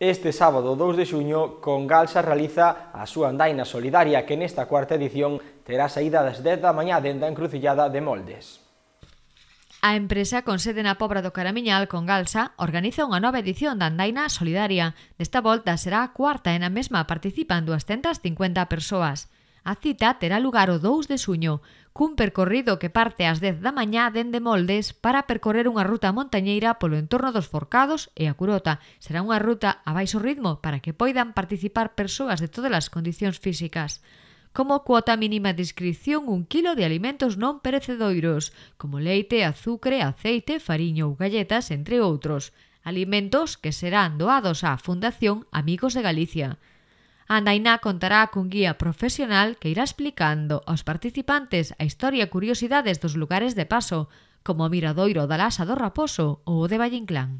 Este sábado 2 de xuño, con Galsa realiza a súa andaina solidaria que nesta cuarta edición terá saída das 10 da mañá dentro da encrucillada de Moldes. A empresa con sede na Pobra do Caramiñal con Galsa organiza unha nova edición da Andaina Solidaria. Desta volta será a cuarta e na mesma participan 250 persoas. A cita terá lugar o 2 de suño cun percorrido que parte ás 10 da mañá dende Moldes para percorrer unha ruta montañeira polo entorno dos Forcados e a Curota. Será unha ruta a baixo ritmo para que poidan participar persoas de todas as condicións físicas como cuota mínima de inscripción un kilo de alimentos non perecedoiros, como leite, azucre, aceite, fariño ou galletas, entre outros. Alimentos que serán doados á Fundación Amigos de Galicia a Naina contará cun guía profesional que irá explicando aos participantes a historia e curiosidades dos lugares de paso, como o Miradoiro da Lasa do Raposo ou o de Vallinclán.